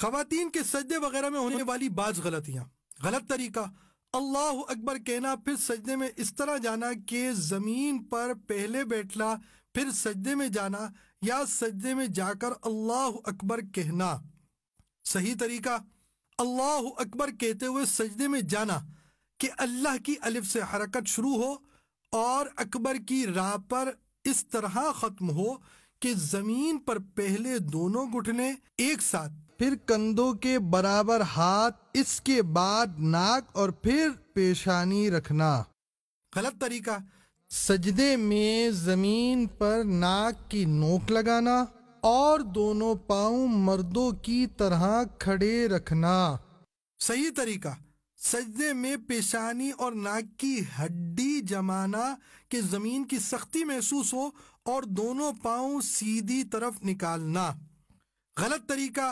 खातन के सजदे वगैरह में होने वाली बाज गलतियां गलत तरीका अल्लाह अकबर कहना फिर सजदे में इस तरह जाना कि ज़मीन पर पहले बैठना फिर सजदे में जाना या सजदे में जाकर अल्लाह अकबर कहना सही तरीका अल्लाह अकबर कहते हुए सजदे में जाना कि अल्लाह की अलिफ से हरकत शुरू हो और अकबर की राह पर इस तरह ख़त्म हो कि ज़मीन पर पहले दोनों घुटने एक साथ फिर कंधों के बराबर हाथ इसके बाद नाक और फिर पेशानी रखना गलत तरीका सजदे में जमीन पर नाक की नोक लगाना और दोनों पाओ मर्दों की तरह खड़े रखना सही तरीका सजदे में पेशानी और नाक की हड्डी जमाना कि जमीन की सख्ती महसूस हो और दोनों पाओ सीधी तरफ निकालना गलत तरीका